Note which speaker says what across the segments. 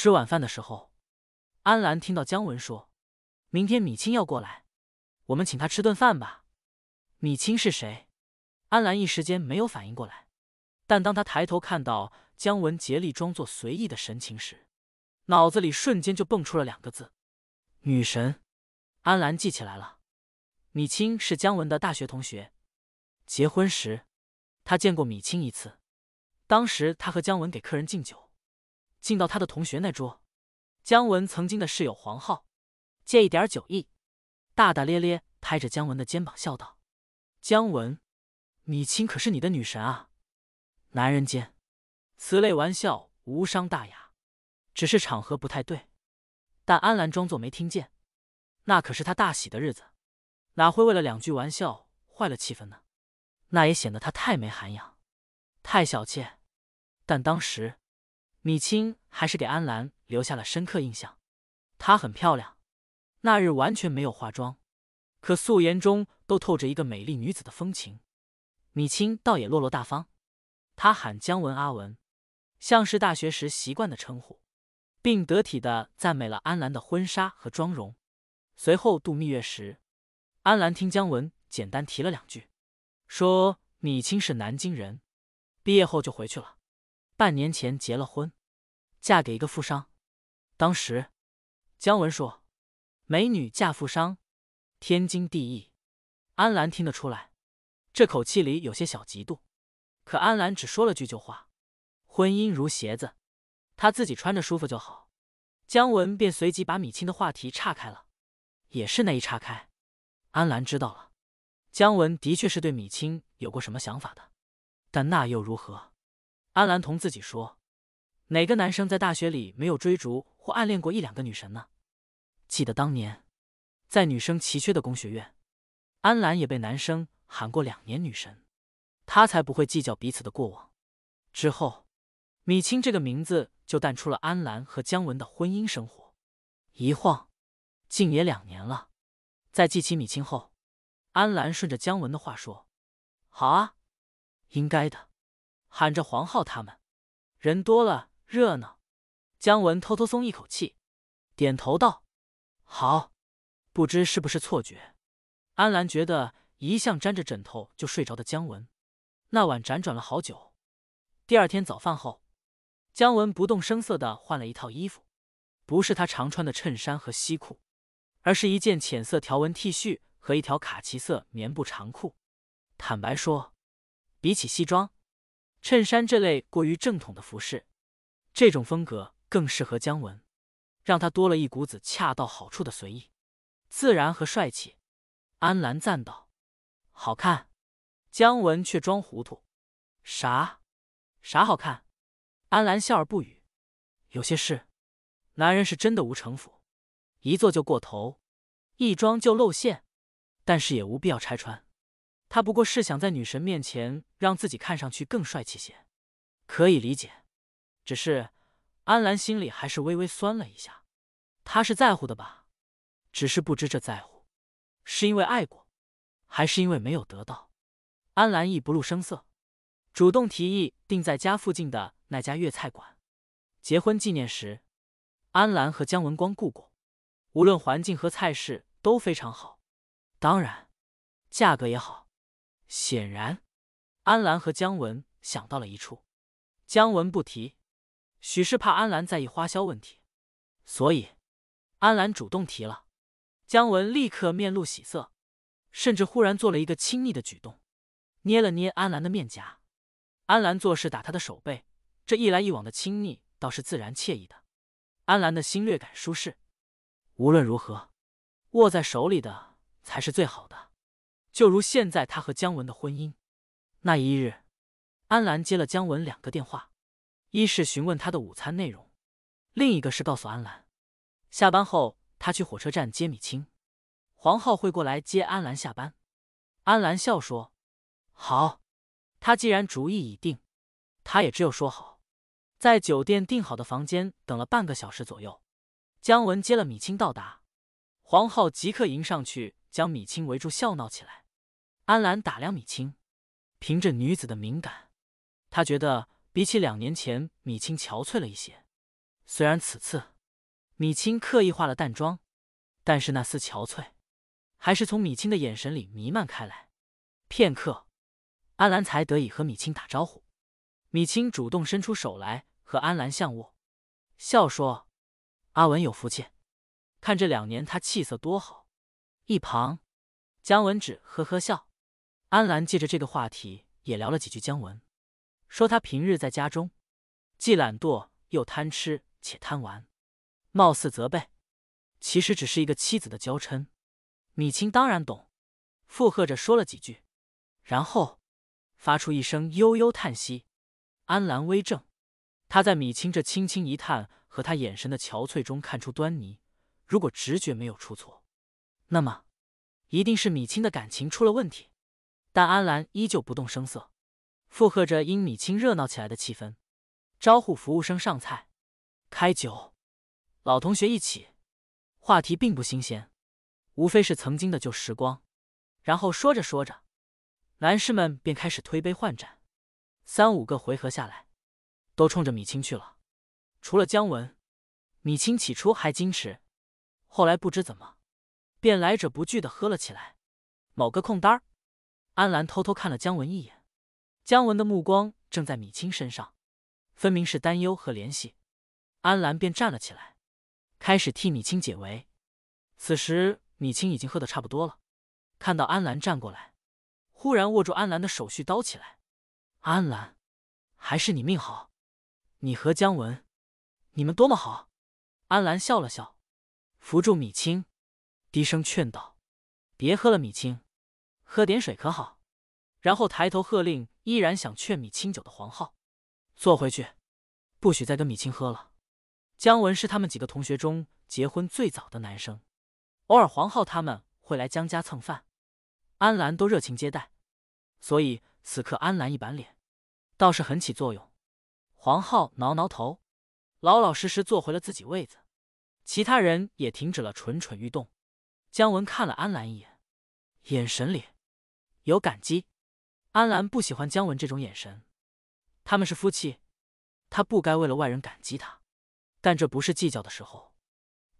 Speaker 1: 吃晚饭的时候，安兰听到姜文说：“明天米青要过来，我们请他吃顿饭吧。”米青是谁？安兰一时间没有反应过来，但当他抬头看到姜文竭力装作随意的神情时，脑子里瞬间就蹦出了两个字：“女神。”安兰记起来了，米青是姜文的大学同学。结婚时，他见过米青一次，当时他和姜文给客人敬酒。进到他的同学那桌，姜文曾经的室友黄浩借一点酒意，大大咧咧拍着姜文的肩膀笑道：“姜文，米青可是你的女神啊！”男人间此类玩笑无伤大雅，只是场合不太对。但安澜装作没听见，那可是他大喜的日子，哪会为了两句玩笑坏了气氛呢？那也显得他太没涵养，太小气。但当时。米青还是给安兰留下了深刻印象，她很漂亮，那日完全没有化妆，可素颜中都透着一个美丽女子的风情。米青倒也落落大方，她喊姜文阿文，像是大学时习惯的称呼，并得体的赞美了安兰的婚纱和妆容。随后度蜜月时，安兰听姜文简单提了两句，说米青是南京人，毕业后就回去了，半年前结了婚。嫁给一个富商，当时姜文说：“美女嫁富商，天经地义。”安兰听得出来，这口气里有些小嫉妒。可安兰只说了句旧话：“婚姻如鞋子，她自己穿着舒服就好。”姜文便随即把米青的话题岔开了。也是那一岔开，安兰知道了，姜文的确是对米青有过什么想法的。但那又如何？安兰同自己说。哪个男生在大学里没有追逐或暗恋过一两个女神呢？记得当年，在女生奇缺的工学院，安澜也被男生喊过两年女神。他才不会计较彼此的过往。之后，米青这个名字就淡出了安澜和姜文的婚姻生活。一晃，竟也两年了。在记起米青后，安澜顺着姜文的话说：“好啊，应该的。”喊着黄浩他们，人多了。热闹，姜文偷偷松一口气，点头道：“好。”不知是不是错觉，安澜觉得一向粘着枕头就睡着的姜文，那晚辗转了好久。第二天早饭后，姜文不动声色的换了一套衣服，不是他常穿的衬衫和西裤，而是一件浅色条纹 T 恤和一条卡其色棉布长裤。坦白说，比起西装、衬衫这类过于正统的服饰，这种风格更适合姜文，让他多了一股子恰到好处的随意、自然和帅气。安澜赞道：“好看。”姜文却装糊涂：“啥？啥好看？”安澜笑而不语。有些事，男人是真的无城府，一做就过头，一装就露馅。但是也无必要拆穿。他不过是想在女神面前让自己看上去更帅气些，可以理解。只是，安兰心里还是微微酸了一下，他是在乎的吧？只是不知这在乎，是因为爱过，还是因为没有得到。安兰亦不露声色，主动提议定在家附近的那家粤菜馆。结婚纪念时，安兰和姜文光顾过，无论环境和菜式都非常好，当然，价格也好。显然，安兰和姜文想到了一处。姜文不提。许是怕安澜在意花销问题，所以安澜主动提了。姜文立刻面露喜色，甚至忽然做了一个亲昵的举动，捏了捏安澜的面颊。安澜做事打他的手背，这一来一往的亲昵倒是自然惬意的。安澜的心略感舒适。无论如何，握在手里的才是最好的。就如现在他和姜文的婚姻。那一日，安澜接了姜文两个电话。一是询问他的午餐内容，另一个是告诉安兰，下班后他去火车站接米青，黄浩会过来接安兰下班。安兰笑说：“好。”他既然主意已定，他也只有说好。在酒店订好的房间等了半个小时左右，姜文接了米青到达，黄浩即刻迎上去，将米青围住笑闹起来。安兰打量米青，凭着女子的敏感，她觉得。比起两年前，米青憔悴了一些。虽然此次米青刻意化了淡妆，但是那丝憔悴还是从米青的眼神里弥漫开来。片刻，安兰才得以和米青打招呼。米青主动伸出手来和安兰相握，笑说：“阿文有福气，看这两年他气色多好。”一旁，姜文只呵呵笑。安兰借着这个话题也聊了几句姜文。说他平日在家中，既懒惰又贪吃且贪玩，貌似责备，其实只是一个妻子的娇嗔。米青当然懂，附和着说了几句，然后发出一声悠悠叹息。安澜微怔，他在米青这轻轻一叹和他眼神的憔悴中看出端倪。如果直觉没有出错，那么一定是米青的感情出了问题。但安澜依旧不动声色。附和着，因米青热闹起来的气氛，招呼服务生上菜、开酒。老同学一起，话题并不新鲜，无非是曾经的旧时光。然后说着说着，男士们便开始推杯换盏。三五个回合下来，都冲着米青去了，除了姜文。米青起初还矜持，后来不知怎么，便来者不拒的喝了起来。某个空单儿，安澜偷偷看了姜文一眼。姜文的目光正在米青身上，分明是担忧和怜惜。安澜便站了起来，开始替米青解围。此时米青已经喝的差不多了，看到安澜站过来，忽然握住安澜的手，续叨起来：“安澜，还是你命好，你和姜文，你们多么好。”安澜笑了笑，扶住米青，低声劝道：“别喝了，米青，喝点水可好？”然后抬头喝令。依然想劝米清酒的黄浩，坐回去，不许再跟米清喝了。姜文是他们几个同学中结婚最早的男生，偶尔黄浩他们会来姜家蹭饭，安澜都热情接待，所以此刻安澜一板脸，倒是很起作用。黄浩挠挠头，老老实实坐回了自己位子，其他人也停止了蠢蠢欲动。姜文看了安澜一眼，眼神里有感激。安澜不喜欢姜文这种眼神，他们是夫妻，他不该为了外人感激他，但这不是计较的时候。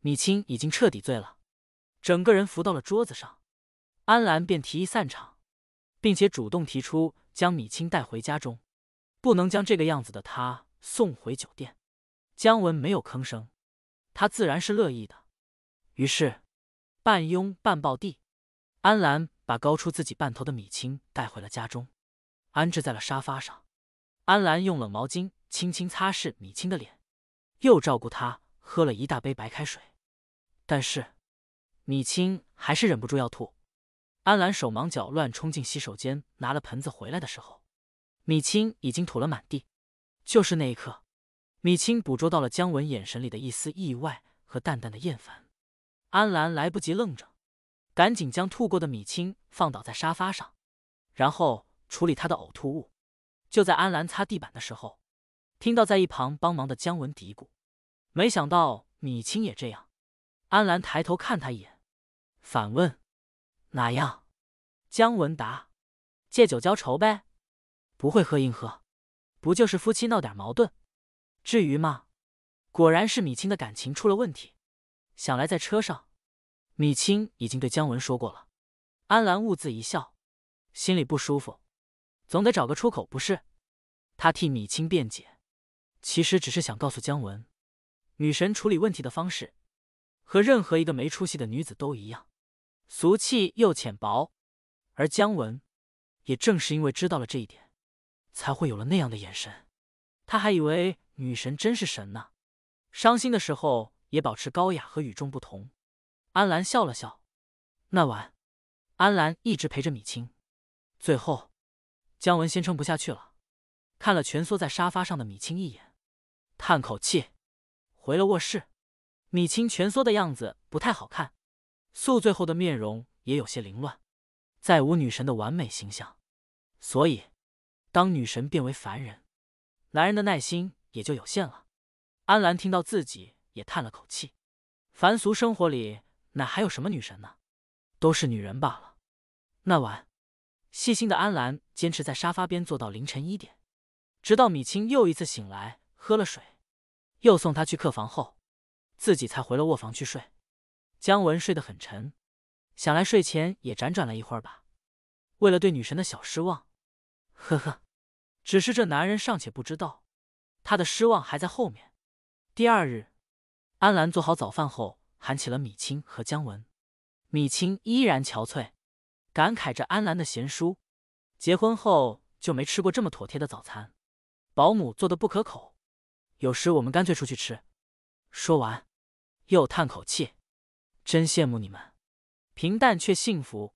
Speaker 1: 米青已经彻底醉了，整个人浮到了桌子上，安澜便提议散场，并且主动提出将米青带回家中，不能将这个样子的他送回酒店。姜文没有吭声，他自然是乐意的，于是半拥半抱地，安澜。把高出自己半头的米青带回了家中，安置在了沙发上。安兰用冷毛巾轻轻擦拭米青的脸，又照顾他喝了一大杯白开水。但是米青还是忍不住要吐。安兰手忙脚乱冲进洗手间拿了盆子回来的时候，米青已经吐了满地。就是那一刻，米青捕捉到了姜文眼神里的一丝意外和淡淡的厌烦。安兰来不及愣着。赶紧将吐过的米青放倒在沙发上，然后处理他的呕吐物。就在安兰擦地板的时候，听到在一旁帮忙的姜文嘀咕：“没想到米青也这样。”安兰抬头看他一眼，反问：“哪样？”姜文答：“借酒浇愁呗，不会喝硬喝，不就是夫妻闹点矛盾，至于吗？”果然是米青的感情出了问题，想来在车上。米青已经对姜文说过了，安澜兀自一笑，心里不舒服，总得找个出口不是？他替米青辩解，其实只是想告诉姜文，女神处理问题的方式，和任何一个没出息的女子都一样，俗气又浅薄。而姜文，也正是因为知道了这一点，才会有了那样的眼神。他还以为女神真是神呢，伤心的时候也保持高雅和与众不同。安兰笑了笑。那晚，安兰一直陪着米青。最后，姜文先撑不下去了，看了蜷缩在沙发上的米青一眼，叹口气，回了卧室。米青蜷缩的样子不太好看，宿醉后的面容也有些凌乱，再无女神的完美形象。所以，当女神变为凡人，男人的耐心也就有限了。安兰听到自己也叹了口气，凡俗生活里。哪还有什么女神呢？都是女人罢了。那晚，细心的安兰坚持在沙发边坐到凌晨一点，直到米青又一次醒来，喝了水，又送他去客房后，自己才回了卧房去睡。姜文睡得很沉，想来睡前也辗转了一会儿吧。为了对女神的小失望，呵呵。只是这男人尚且不知道，他的失望还在后面。第二日，安兰做好早饭后。喊起了米青和姜文，米青依然憔悴，感慨着安澜的贤淑。结婚后就没吃过这么妥帖的早餐，保姆做的不可口，有时我们干脆出去吃。说完，又叹口气，真羡慕你们，平淡却幸福。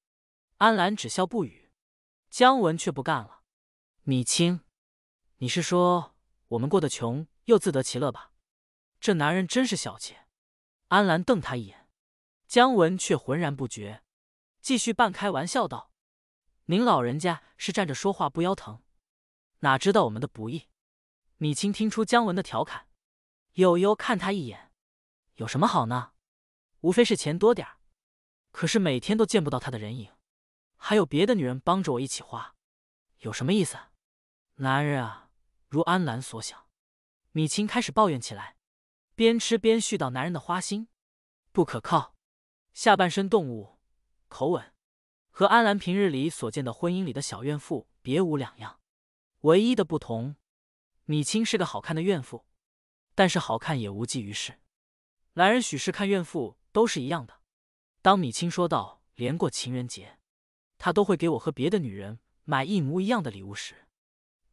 Speaker 1: 安澜只笑不语，姜文却不干了。米青，你是说我们过得穷又自得其乐吧？这男人真是小气。安澜瞪他一眼，姜文却浑然不觉，继续半开玩笑道：“您老人家是站着说话不腰疼，哪知道我们的不易。”米青听出姜文的调侃，悠悠看他一眼：“有什么好呢？无非是钱多点儿，可是每天都见不到他的人影，还有别的女人帮着我一起花，有什么意思？男人啊，如安澜所想，米青开始抱怨起来。”边吃边絮叨男人的花心，不可靠，下半身动物，口吻和安兰平日里所见的婚姻里的小怨妇别无两样，唯一的不同，米青是个好看的怨妇，但是好看也无济于事，男人许是看怨妇都是一样的。当米青说道：“连过情人节，他都会给我和别的女人买一模一样的礼物时，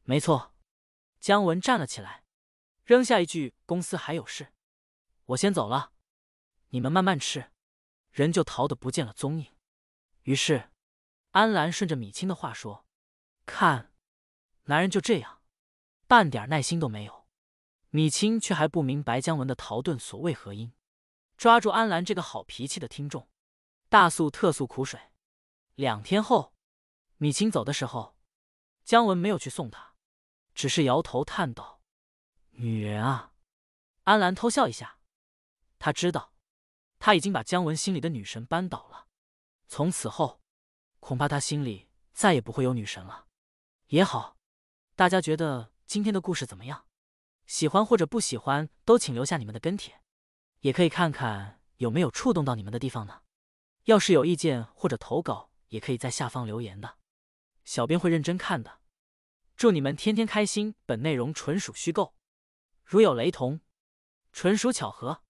Speaker 1: 没错，姜文站了起来，扔下一句公司还有事。我先走了，你们慢慢吃。人就逃得不见了踪影。于是，安兰顺着米青的话说：“看，男人就这样，半点耐心都没有。”米青却还不明白姜文的逃遁所为何因，抓住安兰这个好脾气的听众，大诉特诉苦水。两天后，米青走的时候，姜文没有去送他，只是摇头叹道：“女人啊。”安兰偷笑一下。他知道，他已经把姜文心里的女神扳倒了。从此后，恐怕他心里再也不会有女神了。也好，大家觉得今天的故事怎么样？喜欢或者不喜欢，都请留下你们的跟帖。也可以看看有没有触动到你们的地方呢？要是有意见或者投稿，也可以在下方留言的，小编会认真看的。祝你们天天开心！本内容纯属虚构，如有雷同，纯属巧合。